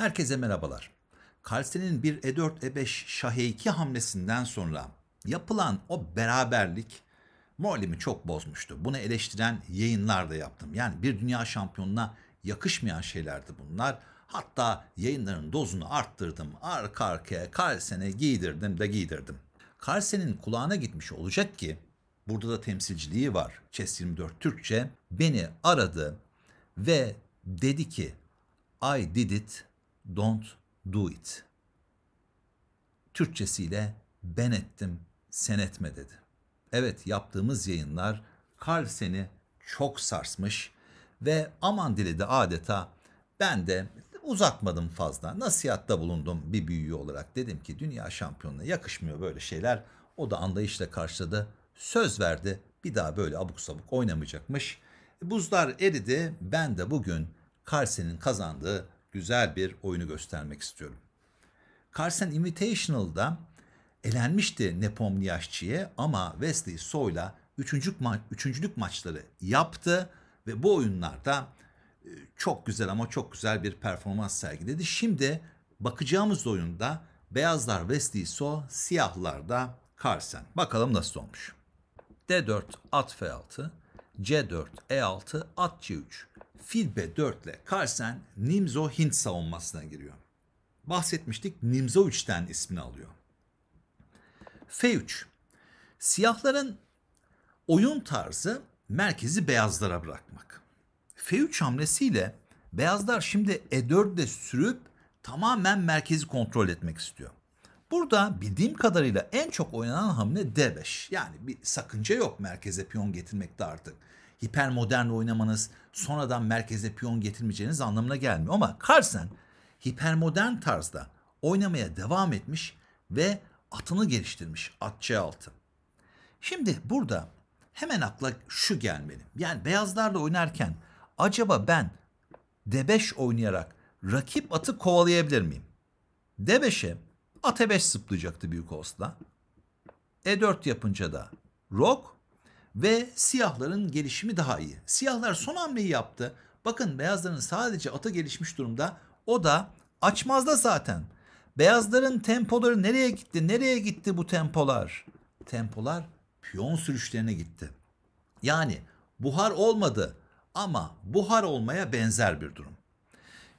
Herkese merhabalar. Kalsenin bir E4, E5, Şah E2 hamlesinden sonra yapılan o beraberlik moralimi çok bozmuştu. Bunu eleştiren yayınlar da yaptım. Yani bir dünya şampiyonuna yakışmayan şeylerdi bunlar. Hatta yayınların dozunu arttırdım. Arka arkaya Carlsen'e giydirdim de giydirdim. Carlsen'in kulağına gitmiş olacak ki burada da temsilciliği var. Chess 24 Türkçe beni aradı ve dedi ki I did it Don't do it. Türkçesiyle ben ettim, sen etme dedi. Evet yaptığımız yayınlar Carlsen'i çok sarsmış ve aman dili de adeta ben de uzatmadım fazla. Nasihatta bulundum bir büyüğü olarak. Dedim ki dünya şampiyonuna yakışmıyor böyle şeyler. O da anlayışla karşıladı. Söz verdi bir daha böyle abuk sabuk oynamayacakmış. Buzlar eridi. Ben de bugün Carlsen'in kazandığı güzel bir oyunu göstermek istiyorum. Carson Invitational'da elenmişti Nepomniaşçı'ya ama Wesley Soy'la üçüncülük, ma üçüncülük maçları yaptı ve bu oyunlarda e, çok güzel ama çok güzel bir performans sergiledi. Şimdi bakacağımız oyunda beyazlar Wesley So, siyahlar da Carson. Bakalım nasıl olmuş. D4 at F6, C4 E6 at C3. Filbe 4 ile Carlsen Nimzo Hint savunmasına giriyor. Bahsetmiştik Nimzo 3'ten ismini alıyor. F3 Siyahların oyun tarzı merkezi beyazlara bırakmak. F3 hamlesiyle beyazlar şimdi E4'de sürüp tamamen merkezi kontrol etmek istiyor. Burada bildiğim kadarıyla en çok oynanan hamle D5. Yani bir sakınca yok merkeze piyon getirmekte artık hipermodern oynamanız sonradan merkeze piyon getirmeyeceğiniz anlamına gelmiyor. Ama Carlsen hipermodern tarzda oynamaya devam etmiş ve atını geliştirmiş at C6. Şimdi burada hemen akla şu gelmeli. Yani beyazlarla oynarken acaba ben D5 oynayarak rakip atı kovalayabilir miyim? D5'e at E5 zıplayacaktı büyük olsa. E4 yapınca da rock ve siyahların gelişimi daha iyi. Siyahlar son hamleyi yaptı. Bakın beyazların sadece atı gelişmiş durumda. O da açmazda zaten. Beyazların tempoları nereye gitti? Nereye gitti bu tempolar? Tempolar piyon sürüşlerine gitti. Yani buhar olmadı ama buhar olmaya benzer bir durum.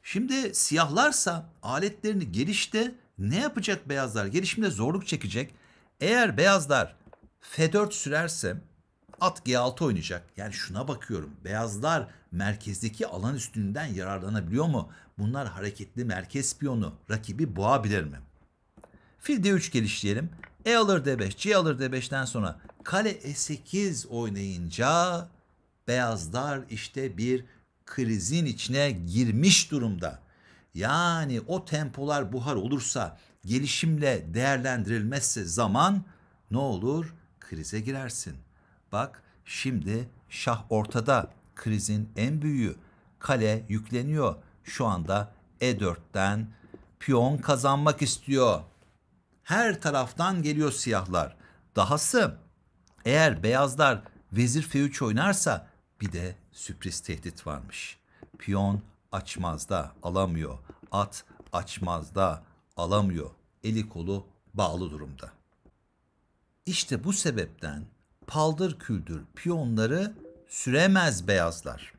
Şimdi siyahlarsa aletlerini gelişte ne yapacak beyazlar? Gelişimde zorluk çekecek. Eğer beyazlar F4 sürerse at G6 oynayacak. Yani şuna bakıyorum. Beyazlar merkezdeki alan üstünden yararlanabiliyor mu? Bunlar hareketli merkez piyonu. Rakibi boğabilir mi? Fil D3 geliştirelim. E alır D5, C alır D5'ten sonra kale E8 oynayınca beyazlar işte bir krizin içine girmiş durumda. Yani o tempolar buhar olursa, gelişimle değerlendirilmezse zaman ne olur? Krize girersin. Bak şimdi şah ortada. Krizin en büyüğü. Kale yükleniyor. Şu anda E4'ten piyon kazanmak istiyor. Her taraftan geliyor siyahlar. Dahası eğer beyazlar vezir F3 oynarsa bir de sürpriz tehdit varmış. Piyon açmazda alamıyor. At açmazda alamıyor. Eli kolu bağlı durumda. İşte bu sebepten paldır küldür piyonları süremez beyazlar.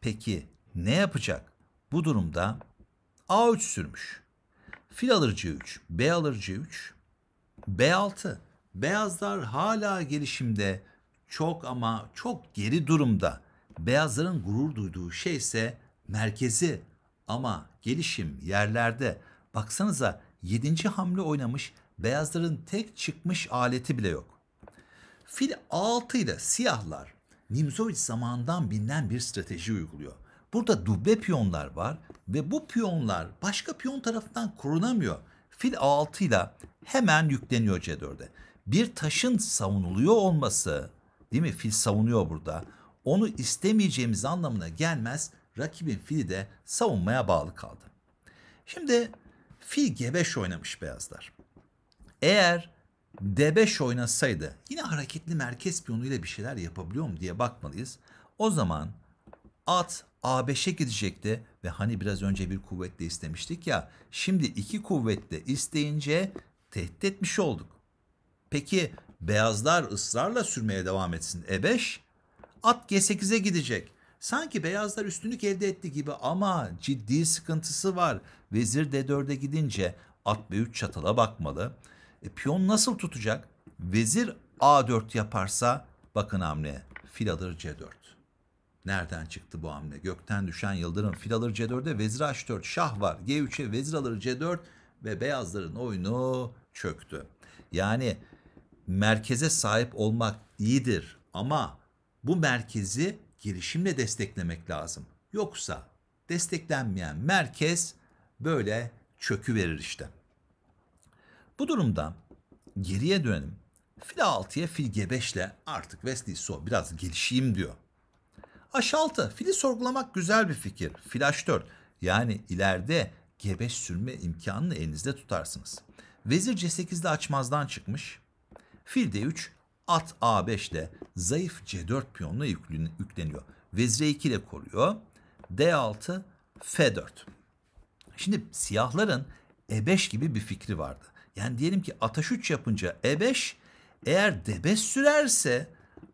Peki ne yapacak? Bu durumda A3 sürmüş. Fil alır C3, B alır C3, B6. Beyazlar hala gelişimde çok ama çok geri durumda. Beyazların gurur duyduğu şey ise merkezi ama gelişim yerlerde. Baksanıza 7. hamle oynamış beyazların tek çıkmış aleti bile yok. Fil 6 ile siyahlar Nimzovic zamandan bilinen bir strateji uyguluyor. Burada duble piyonlar var ve bu piyonlar başka piyon tarafından korunamıyor. Fil 6 ile hemen yükleniyor C4'e. Bir taşın savunuluyor olması, değil mi? Fil savunuyor burada. Onu istemeyeceğimiz anlamına gelmez. Rakibin fili de savunmaya bağlı kaldı. Şimdi fil g5 oynamış beyazlar. Eğer D5 oynasaydı yine hareketli merkez piyonuyla bir şeyler yapabiliyor mu diye bakmalıyız. O zaman at A5'e gidecekti ve hani biraz önce bir kuvvetle istemiştik ya şimdi iki kuvvetle isteyince tehdit etmiş olduk. Peki beyazlar ısrarla sürmeye devam etsin E5 at G8'e gidecek. Sanki beyazlar üstünlük elde etti gibi ama ciddi sıkıntısı var. Vezir D4'e gidince at B3 çatala bakmalı. E piyon nasıl tutacak? Vezir A4 yaparsa bakın hamle fil alır C4. Nereden çıktı bu hamle? Gökten düşen yıldırım fil alır c 4de vezir H4 şah var. G3'e vezir alır C4 ve beyazların oyunu çöktü. Yani merkeze sahip olmak iyidir ama bu merkezi girişimle desteklemek lazım. Yoksa desteklenmeyen merkez böyle çökü verir işte. Bu durumda geriye dönelim. Fil 6'ya fil G5 ile artık Wesley So biraz gelişeyim diyor. H6 fili sorgulamak güzel bir fikir. Fil H4 yani ileride G5 sürme imkanını elinizde tutarsınız. Vezir C8'de açmazdan çıkmış. Fil D3 at A5 ile zayıf C4 piyonuna yükleniyor. Vezir 2 ile koruyor. D6 F4. Şimdi siyahların E5 gibi bir fikri vardı. Yani diyelim ki ataş 3 yapınca E5 eğer D5 sürerse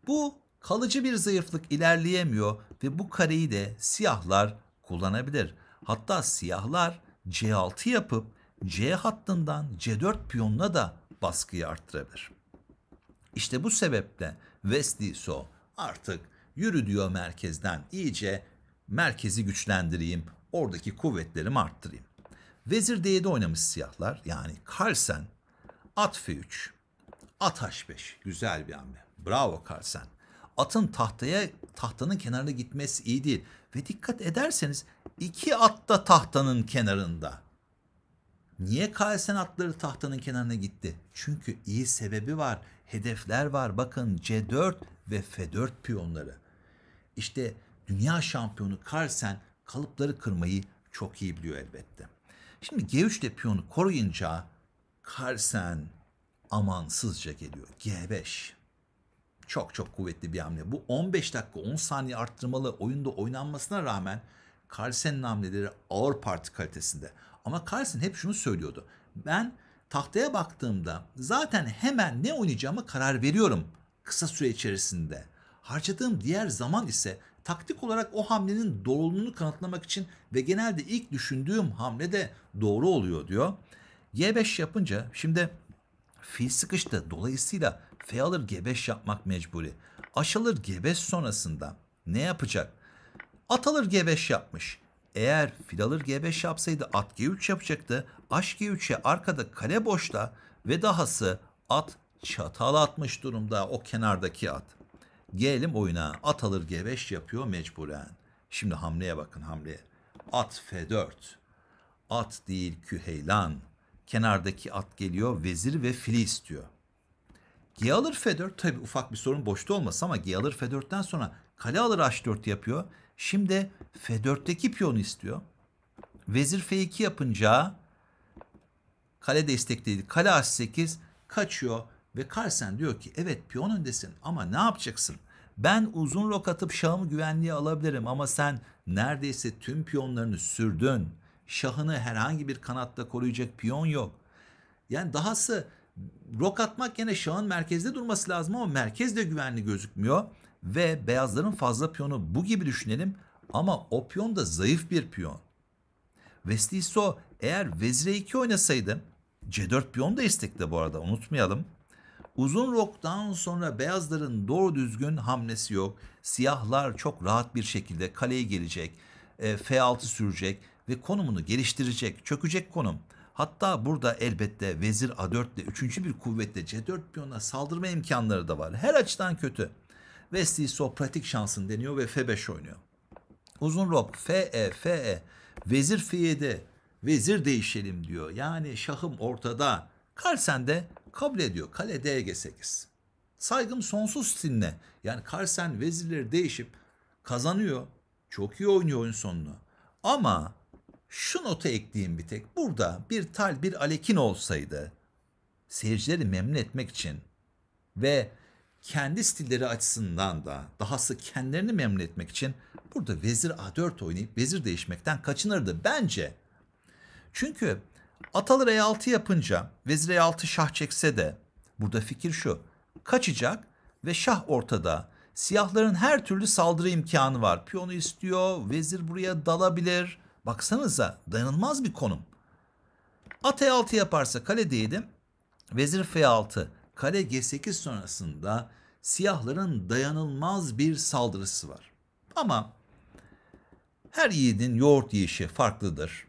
bu kalıcı bir zayıflık ilerleyemiyor ve bu kareyi de siyahlar kullanabilir. Hatta siyahlar C6 yapıp C hattından C4 piyonuna da baskıyı arttırabilir. İşte bu sebeple Wesley So artık yürü diyor merkezden iyice merkezi güçlendireyim, oradaki kuvvetlerimi arttırayım. Vezir D7 oynamış siyahlar. Yani Carlsen at F3. At H5. Güzel bir hamle. Bravo Carlsen. Atın tahtaya tahtanın kenarına gitmesi iyi değil. Ve dikkat ederseniz iki at da tahtanın kenarında. Niye Carlsen atları tahtanın kenarına gitti? Çünkü iyi sebebi var. Hedefler var. Bakın C4 ve F4 piyonları. İşte dünya şampiyonu Carlsen kalıpları kırmayı çok iyi biliyor elbette. Şimdi G3 de piyonu koruyunca Karsen amansızca geliyor. G5. Çok çok kuvvetli bir hamle. Bu 15 dakika 10 saniye arttırmalı oyunda oynanmasına rağmen Carlsen'in hamleleri ağır parti kalitesinde. Ama Carlsen hep şunu söylüyordu. Ben tahtaya baktığımda zaten hemen ne oynayacağımı karar veriyorum kısa süre içerisinde. Harcadığım diğer zaman ise taktik olarak o hamlenin doğruluğunu kanıtlamak için ve genelde ilk düşündüğüm hamle de doğru oluyor diyor. Y5 yapınca şimdi fil sıkıştı. Dolayısıyla F alır G5 yapmak mecburi. Aşılır G5 sonrasında ne yapacak? At alır G5 yapmış. Eğer fil alır G5 yapsaydı at G3 yapacaktı. Aş G3'e arkada kale boşta ve dahası at çatal atmış durumda o kenardaki at. Gelelim oyuna. At alır G5 yapıyor mecburen. Şimdi hamleye bakın hamle. At F4. At değil küheylan. Kenardaki at geliyor vezir ve fili istiyor. G alır F4 tabi ufak bir sorun boşta olmasa ama G alır F4'ten sonra kale alır H4 yapıyor. Şimdi F4'teki piyonu istiyor. Vezir F2 yapınca kale destekledi. Kale H8 kaçıyor ve Carlsen diyor ki evet piyon öndesin ama ne yapacaksın? Ben uzun rok atıp şahımı güvenliğe alabilirim ama sen neredeyse tüm piyonlarını sürdün. Şahını herhangi bir kanatta koruyacak piyon yok. Yani dahası rok atmak yine şahın merkezde durması lazım ama merkez de güvenli gözükmüyor. Ve beyazların fazla piyonu bu gibi düşünelim ama o piyon da zayıf bir piyon. Vestiso eğer vezire 2 oynasaydı C4 piyon da istekte bu arada unutmayalım. Uzun roktan sonra beyazların doğru düzgün hamlesi yok. Siyahlar çok rahat bir şekilde kaleye gelecek, e, F6 sürecek ve konumunu geliştirecek, çökecek konum. Hatta burada elbette vezir A4 ile üçüncü bir kuvvetle C4 piyonuna saldırma imkanları da var. Her açıdan kötü. Vestiso pratik şansın deniyor ve F5 oynuyor. Uzun rok FE FE vezir F7 vezir değişelim diyor. Yani şahım ortada Carlsen de kabul ediyor. Kale DG8. Saygım sonsuz Stin'le. Yani Carlsen vezirleri değişip kazanıyor. Çok iyi oynuyor oyun sonunu. Ama şu notu ekleyeyim bir tek. Burada bir tal bir alekin olsaydı seyircileri memnun etmek için ve kendi stilleri açısından da dahası kendilerini memnun etmek için burada vezir A4 oynayıp vezir değişmekten kaçınırdı bence. Çünkü Atalar E6 yapınca vezir E6 şah çekse de burada fikir şu. Kaçacak ve şah ortada. Siyahların her türlü saldırı imkanı var. Piyonu istiyor, vezir buraya dalabilir. Baksanıza dayanılmaz bir konum. At E6 yaparsa kale diyelim. Vezir F6, kale G8 sonrasında siyahların dayanılmaz bir saldırısı var. Ama her yiğidin yoğurt yiyişi farklıdır.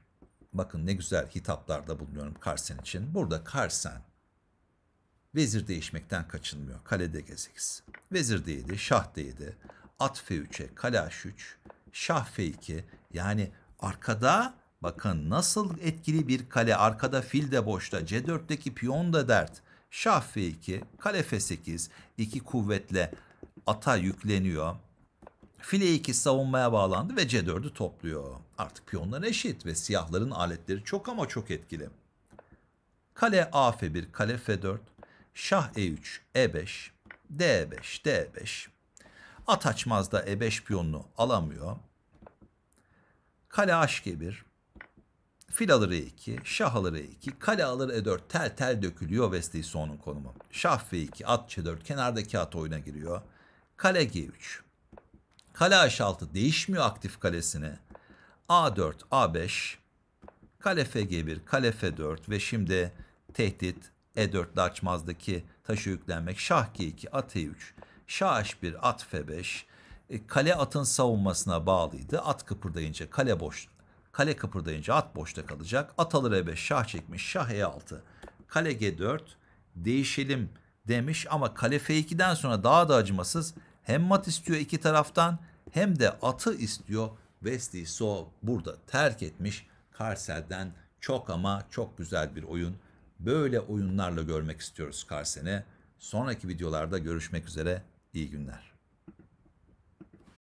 Bakın ne güzel hitaplarda bulunuyorum Karsen için. Burada Karsen vezir değişmekten kaçınmıyor. Kalede gezeks. Vezir değdi, şah değdi. At F3'e, kale H3, şah F2. Yani arkada bakın nasıl etkili bir kale. Arkada fil de boşta. C4'teki piyon da dert. Şah F2, kale F8. iki kuvvetle ata yükleniyor file 2 savunmaya bağlandı ve C4'ü topluyor. Artık piyonlar eşit ve siyahların aletleri çok ama çok etkili. Kale A F1, kale F4, şah E3, E5, D5, D5. At açmaz da E5 piyonunu alamıyor. Kale H1, fil alır E2, şah alır E2, kale alır E4, tel tel dökülüyor Vestey sonun konumu. Şah F2, at C4, kenardaki at oyuna giriyor. Kale G3. Kale H6 değişmiyor aktif kalesine. A4, A5, kale f 1 kale F4 ve şimdi tehdit E4'lü açmazdaki taşı yüklenmek. Şah G2, at E3, şah H1, at F5. E, kale atın savunmasına bağlıydı. At kıpırdayınca kale boş. Kale kıpırdayınca at boşta kalacak. At alır E5, şah çekmiş, şah E6, kale G4. Değişelim demiş ama kale F2'den sonra daha da acımasız hem mat istiyor iki taraftan hem de atı istiyor. Wesley So burada terk etmiş. Karsel'den çok ama çok güzel bir oyun. Böyle oyunlarla görmek istiyoruz Karsen'i. Sonraki videolarda görüşmek üzere. İyi günler.